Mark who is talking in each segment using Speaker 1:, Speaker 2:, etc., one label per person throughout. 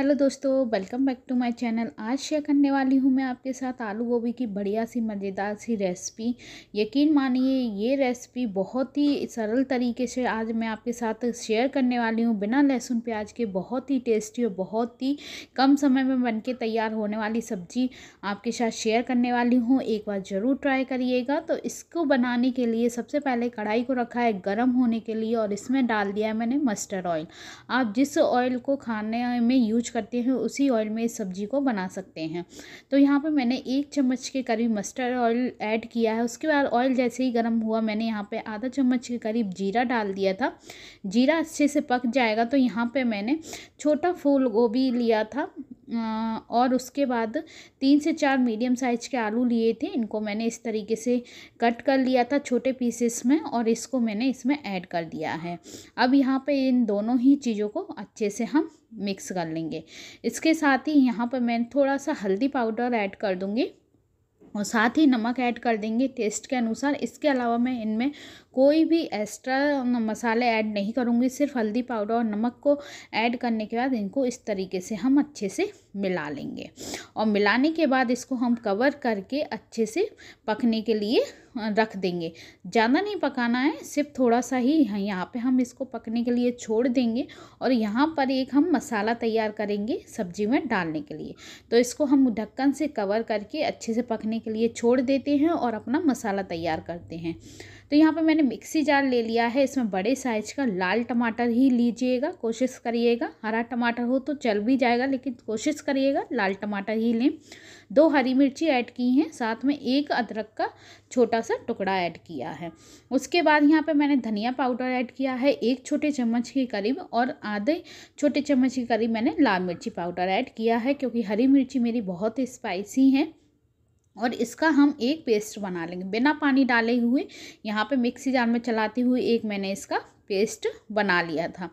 Speaker 1: hello दोस्तों welcome back to my channel आज share करने वाली हूँ मैं आपके साथ आलू गोभी की बढ़िया सी मज़ेदार सी रेसिपी यकीन मानिए ये रेसिपी बहुत ही सरल तरीके से आज मैं आपके साथ शेयर करने वाली हूँ बिना लहसुन प्याज के बहुत ही टेस्टी और बहुत ही कम समय में बन के तैयार होने वाली सब्जी आपके साथ शेयर करने वाली हूँ एक बार ज़रूर ट्राई करिएगा तो इसको बनाने के लिए सबसे पहले कढ़ाई को रखा है गर्म होने के लिए और इसमें डाल दिया है मैंने मस्टर्ड ऑयल आप जिस ऑयल को खाने में यूज करते हैं उसी ऑयल में इस सब्ज़ी को बना सकते हैं तो यहाँ पर मैंने एक चम्मच के करीब मस्टर्ड ऑयल ऐड किया है उसके बाद ऑयल जैसे ही गर्म हुआ मैंने यहाँ पे आधा चम्मच के करीब जीरा डाल दिया था जीरा अच्छे से पक जाएगा तो यहाँ पर मैंने छोटा फूल गोभी लिया था और उसके बाद तीन से चार मीडियम साइज के आलू लिए थे इनको मैंने इस तरीके से कट कर लिया था छोटे पीसेस में और इसको मैंने इसमें ऐड कर दिया है अब यहाँ पे इन दोनों ही चीज़ों को अच्छे से हम मिक्स कर लेंगे इसके साथ ही यहाँ पर मैं थोड़ा सा हल्दी पाउडर ऐड कर दूँगी और साथ ही नमक ऐड कर देंगे टेस्ट के अनुसार इसके अलावा मैं इनमें कोई भी एक्स्ट्रा मसाले ऐड नहीं करूँगी सिर्फ हल्दी पाउडर और नमक को ऐड करने के बाद इनको इस तरीके से हम अच्छे से मिला लेंगे और मिलाने के बाद इसको हम कवर करके अच्छे से पकने के लिए रख देंगे ज़्यादा नहीं पकाना है सिर्फ थोड़ा सा ही यहाँ पे हम इसको पकने के लिए छोड़ देंगे और यहाँ पर एक हम मसाला तैयार करेंगे सब्जी में डालने के लिए तो इसको हम ढक्कन से कवर करके अच्छे से पकने के लिए छोड़ देते हैं और अपना मसाला तैयार करते हैं तो यहाँ पे मैंने मिक्सी जार ले लिया है इसमें बड़े साइज़ का लाल टमाटर ही लीजिएगा कोशिश करिएगा हरा टमाटर हो तो चल भी जाएगा लेकिन कोशिश करिएगा लाल टमाटर ही लें दो हरी मिर्ची ऐड की हैं साथ में एक अदरक का छोटा सा टुकड़ा ऐड किया है उसके बाद यहाँ पे मैंने धनिया पाउडर ऐड किया है एक छोटे चम्मच के करीब और आधे छोटे चम्मच के करीब मैंने लाल मिर्ची पाउडर ऐड किया है क्योंकि हरी मिर्ची मेरी बहुत स्पाइसी हैं और इसका हम एक पेस्ट बना लेंगे बिना पानी डाले हुए यहाँ पे मिक्सी जार में चलाते हुए एक मैंने इसका पेस्ट बना लिया था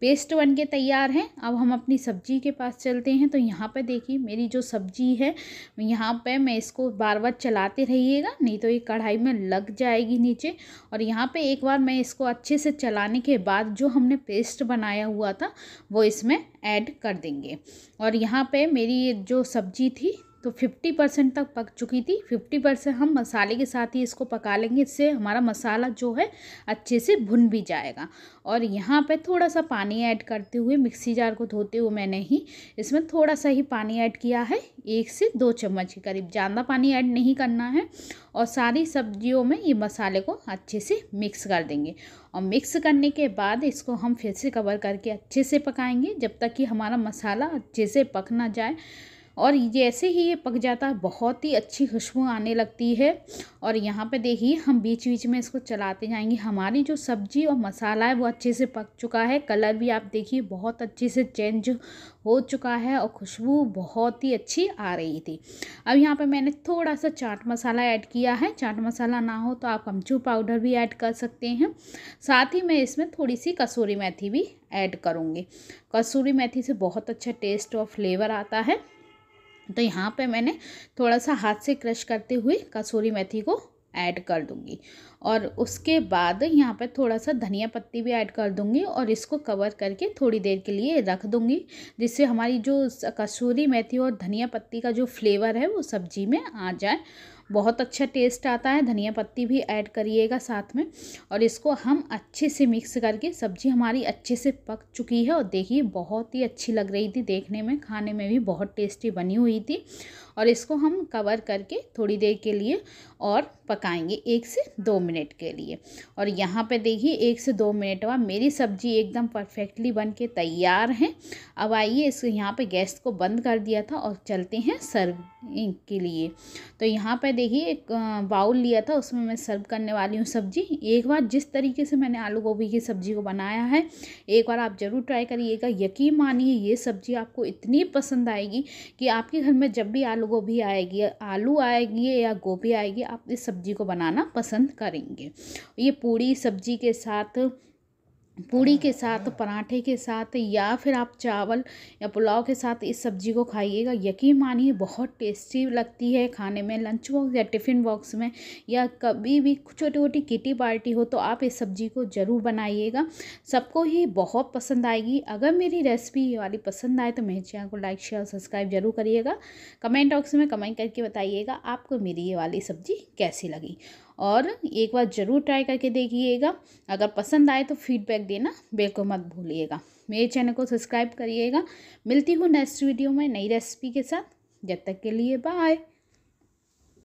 Speaker 1: पेस्ट बन के तैयार है अब हम अपनी सब्जी के पास चलते हैं तो यहाँ पे देखिए मेरी जो सब्जी है यहाँ पे मैं इसको बार बार चलाते रहिएगा नहीं तो ये कढ़ाई में लग जाएगी नीचे और यहाँ पे एक बार मैं इसको अच्छे से चलाने के बाद जो हमने पेस्ट बनाया हुआ था वो इसमें ऐड कर देंगे और यहाँ पर मेरी जो सब्जी थी तो 50 परसेंट तक पक चुकी थी 50 परसेंट हम मसाले के साथ ही इसको पका लेंगे इससे हमारा मसाला जो है अच्छे से भुन भी जाएगा और यहाँ पे थोड़ा सा पानी ऐड करते हुए मिक्सी जार को धोते हुए मैंने ही इसमें थोड़ा सा ही पानी ऐड किया है एक से दो चम्मच के करीब ज़्यादा पानी ऐड नहीं करना है और सारी सब्जियों में ये मसाले को अच्छे से मिक्स कर देंगे और मिक्स करने के बाद इसको हम फिर से कवर करके अच्छे से पकाएंगे जब तक कि हमारा मसाला अच्छे से पक ना जाए और जैसे ही ये पक जाता है बहुत ही अच्छी खुशबू आने लगती है और यहाँ पे देखिए हम बीच बीच में इसको चलाते जाएंगे हमारी जो सब्ज़ी और मसाला है वो अच्छे से पक चुका है कलर भी आप देखिए बहुत अच्छे से चेंज हो चुका है और खुशबू बहुत ही अच्छी आ रही थी अब यहाँ पे मैंने थोड़ा सा चाट मसाला ऐड किया है चाट मसाला ना हो तो आप अमचूर पाउडर भी ऐड कर सकते हैं साथ ही मैं इसमें थोड़ी सी कसूरी मेथी भी ऐड करूँगी कसूरी मेथी से बहुत अच्छा टेस्ट और फ्लेवर आता है तो यहाँ पे मैंने थोड़ा सा हाथ से क्रश करते हुए कसूरी मेथी को ऐड कर दूंगी और उसके बाद यहाँ पर थोड़ा सा धनिया पत्ती भी ऐड कर दूंगी और इसको कवर करके थोड़ी देर के लिए रख दूंगी जिससे हमारी जो कसूरी मेथी और धनिया पत्ती का जो फ्लेवर है वो सब्जी में आ जाए बहुत अच्छा टेस्ट आता है धनिया पत्ती भी ऐड करिएगा साथ में और इसको हम अच्छे से मिक्स करके सब्ज़ी हमारी अच्छे से पक चुकी है और देखिए बहुत ही अच्छी लग रही थी देखने में खाने में भी बहुत टेस्टी बनी हुई थी और इसको हम कवर करके थोड़ी देर के लिए और पकाएंगे एक से दो मिनट के लिए और यहाँ पे देखिए एक से दो मिनट बाद मेरी सब्ज़ी एकदम परफेक्टली बन के तैयार है अब आइए इस यहाँ पे गैस को बंद कर दिया था और चलते हैं सर्विंग के लिए तो यहाँ पे देखिए एक बाउल लिया था उसमें मैं सर्व करने वाली हूँ सब्जी एक बार जिस तरीके से मैंने आलू गोभी की सब्ज़ी को बनाया है एक बार आप ज़रूर ट्राई करिएगा यकीन मानिए ये सब्ज़ी आपको इतनी पसंद आएगी कि आपके घर में जब भी आलू गोभी आएगी आलू आएगी या गोभी आएगी आप इस सब्ज़ी को बनाना पसंद करेंगे ये पूड़ी सब्ज़ी के साथ पूड़ी के साथ पराठे के साथ या फिर आप चावल या पुलाव के साथ इस सब्ज़ी को खाइएगा यकीन मानिए बहुत टेस्टी लगती है खाने में लंच बॉक्स या टिफ़िन बॉक्स में या कभी भी छोटी मोटी किटी पार्टी हो तो आप इस सब्ज़ी को ज़रूर बनाइएगा सबको ही बहुत पसंद आएगी अगर मेरी रेसिपी ये वाली पसंद आए तो मेरे चैनल को लाइक शेयर और सब्सक्राइब ज़रूर करिएगा कमेंट बॉक्स में कमेंट करके बताइएगा आपको मेरी ये वाली सब्ज़ी कैसी लगी और एक बार ज़रूर ट्राई करके देखिएगा अगर पसंद आए तो फीडबैक देना बिल्कुल मत भूलिएगा मेरे चैनल को सब्सक्राइब करिएगा मिलती हूँ नेक्स्ट वीडियो में नई रेसिपी के साथ जब तक के लिए बाय